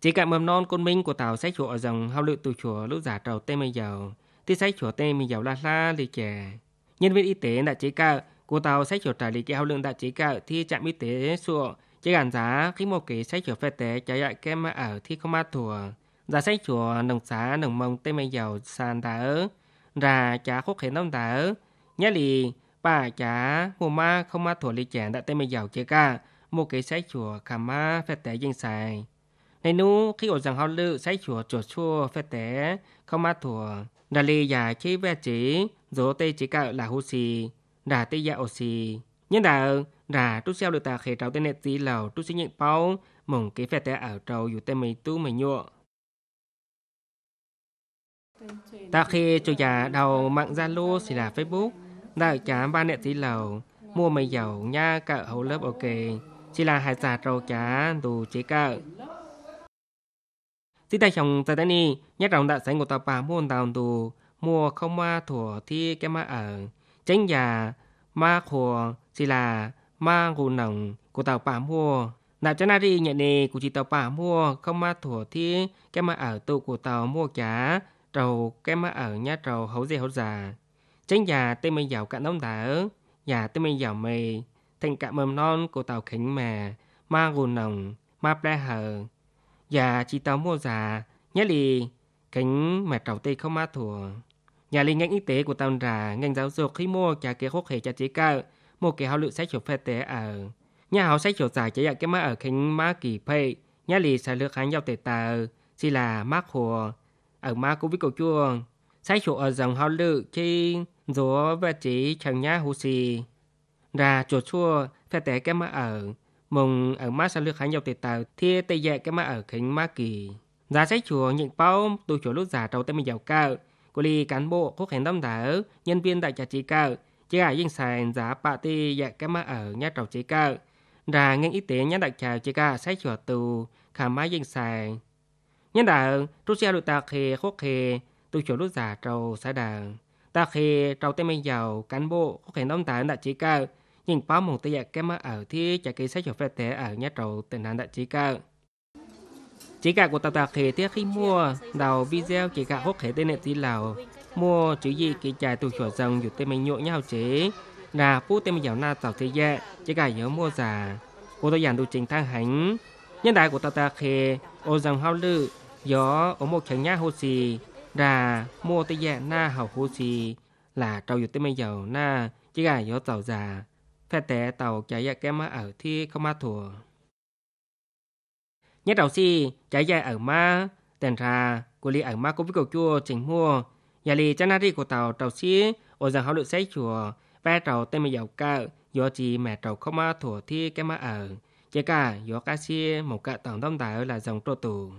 Chỉ cả mầm non côn minh của tàu sách chùa dòng hao lượng từ chùa lúc giả trầu tê mình giàu. Thì sách chùa tê mình giàu la la lì chè. Nhân viên y tế đã chỉ cả của tàu sách chùa trải lì chè hao lượng đã chỉ cả thì trạm y tế sụa. Chỉ gắn giá khi một kỳ sách chùa phê tế trái dạy kem ở thi không ma thùa. Giá sách chùa nồng xá nồng mông tê mình giàu sàn đá ớ. Rà chá khúc hệ nông đá ớ. Nhá lì bà chá mùa ma không ma thùa lì chè đã tê mình giàu chỉ cả. Một kỳ sách chùa khả ma phê tế dinh xài. ในนู้ขี้อดสังเขาลือใช้ชัวจวดชั่วเฟแต่เข้ามาถั่วดาลียาชีแวจีโจเตจิกาลาฮูซีดาเตยาโอซี nhân đạo đà tu xeo được tà khề trâu tên nét tí lầu tu xí nhận bao mong kế phẹt tè ở trâu dù tên mày tu mày nhụa ta khề chủ nhà đầu mạng zalo xì là facebook đại chá ba nét tí lầu mua mày giàu nha cả hậu lớp ok chỉ là hải giả trâu chá đủ chế cả Tí tay chồng tại tay ni, nhắc rộng đã sảnh của tàu bà muôn tàu tù, mua không ma thủa thi cái ma ở, tránh già, ma khổ chỉ là ma gù nồng của tàu bà mua. Nạp cho nari nhận đề của chị tàu bà mua không ma thủa thi cái ma ở tụ của tàu mua cá, trầu cái ma ở nhà trầu hấu dê hấu già. Tránh già tên mình giàu cả nóng đá, nhà tên mình giàu mề, thành cả mầm non của tàu khánh mè ma gù nồng, ma ple hờ, và dạ, chỉ tao mua già Nhớ lì Cánh mà trầu tây không má thua Nhà lì ngành y tế của tao ra Ngành giáo dục khi mua chả kế khúc hệ chả chế cao Một cái hào lượng sách chụp phê tế ở Nhà hào sách chụp già chế dạ cái má ở cánh má kỳ phê Nhớ lì sẽ lựa kháng giao tệ tờ Chỉ là má khùa Ở má cũng biết cầu chuông Sách chụp ở dòng hào lượng Chi dố và chỉ chẳng nhá hù xì Ra chuột chua phê tế cái má ở mong ở má sa lược khánh dầu tề tàu thia tây dạy cái má ở khánh má kỳ giá sách chùa những bao tu chùa lúc giả trâu tay mình giàu cao của lì cán bộ quốc hành tâm thở nhân viên tại trà trí cao chỉ cả dân sàn giá bạ tê dạy cái má ở nhà trầu trí cao ra ngang y tế nhà đại trào chỉ cao, sách chùa tù khả má dân sàn nhân đạo rút xe lụi tạc khề quốc khề tu chùa lúc giả trâu xã đảng tạc khề trâu tay mình giàu cán bộ quốc hành tâm thở đại trí cao nhưng báo một tay cái mà ở thì chạy cái sách cho phép thế ở nhà trầu tỉnh Hàn đã chỉ cao chỉ cả của tàu tàu khế thế khi mua đầu video chỉ cả hốt thể tên này tí lào mua chữ gì kỳ chạy từ chỗ dòng dù tên mình nhộn nhau chế là phú tên mình dạo na tàu thế dạ chỉ cả nhớ mua giả của tôi giản đủ trình thang hánh nhân đại của tàu tàu khế ô dòng hao lự gió ở một chẳng nhá hồ xì là mua tay dạ na hậu hồ xì là trầu dù tên mình dạo na chỉ cả nhớ tàu già phe tệ tàu chạy ra cái má ở thì không má thua nhất đầu si chạy ra ở má tên ra của li ở má cũng với cầu chua chỉnh mua nhà li cha nari của tàu tàu si ở rằng họ được xây chùa ve tàu tên mình giàu cao do chỉ mẹ tàu không má thua thì cái má ở chỉ cả do ca si một cái tàu đông tàu là dòng trô tù